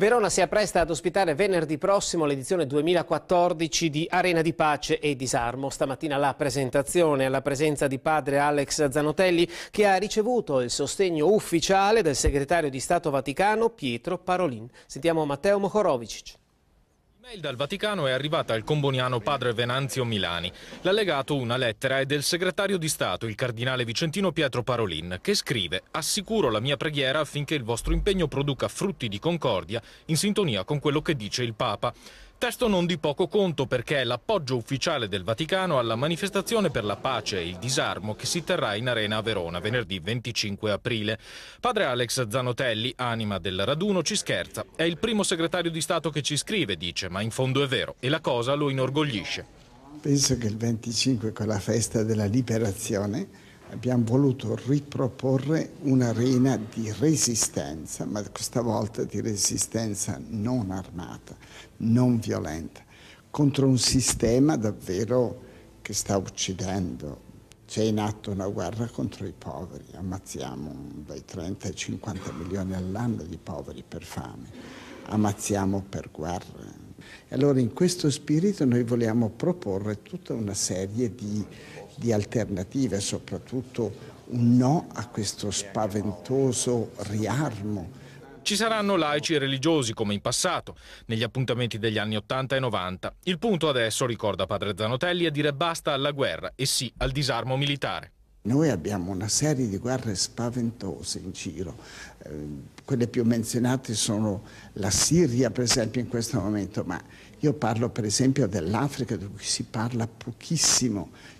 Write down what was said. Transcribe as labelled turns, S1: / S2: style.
S1: Verona si appresta ad ospitare venerdì prossimo l'edizione 2014 di Arena di Pace e Disarmo. Stamattina la presentazione alla presenza di padre Alex Zanotelli che ha ricevuto il sostegno ufficiale del segretario di Stato Vaticano Pietro Parolin. Sentiamo Matteo Mohorovic.
S2: Mail dal Vaticano è arrivata al comboniano padre Venanzio Milani. L'allegato una lettera è del segretario di Stato, il cardinale vicentino Pietro Parolin, che scrive «Assicuro la mia preghiera affinché il vostro impegno produca frutti di concordia in sintonia con quello che dice il Papa». Testo non di poco conto perché è l'appoggio ufficiale del Vaticano alla manifestazione per la pace e il disarmo che si terrà in Arena a Verona venerdì 25 aprile. Padre Alex Zanotelli, anima del raduno, ci scherza. È il primo segretario di Stato che ci scrive, dice, ma in fondo è vero e la cosa lo inorgoglisce.
S3: Penso che il 25 con la festa della liberazione abbiamo voluto riproporre un'arena di resistenza, ma questa volta di resistenza non armata, non violenta, contro un sistema davvero che sta uccidendo. C'è in atto una guerra contro i poveri, ammazziamo dai 30 ai 50 milioni all'anno di poveri per fame, ammazziamo per guerra allora in questo spirito noi vogliamo proporre tutta una serie di, di alternative, soprattutto un no a questo spaventoso riarmo.
S2: Ci saranno laici e religiosi come in passato, negli appuntamenti degli anni 80 e 90. Il punto adesso, ricorda padre Zanotelli, è dire basta alla guerra e sì al disarmo militare.
S3: Noi abbiamo una serie di guerre spaventose in giro. Eh, quelle più menzionate sono la Siria, per esempio, in questo momento, ma io parlo per esempio dell'Africa di cui si parla pochissimo.